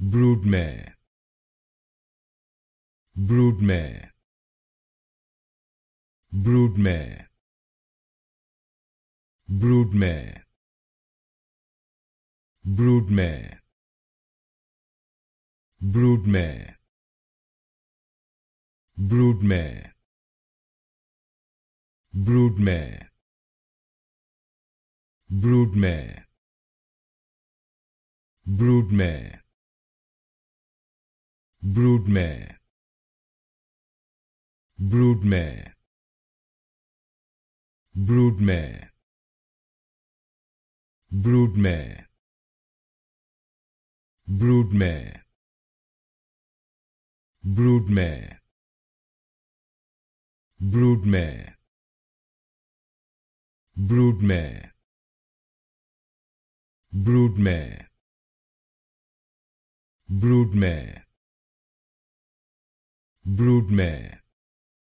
broodmare broodmare broodmare broodmare broodmare broodmare broodmare broodmare broodmare broodmare broodmare broodmare broodmare broodmare broodmare broodmare broodmare broodmare broodmare broodmare broodmare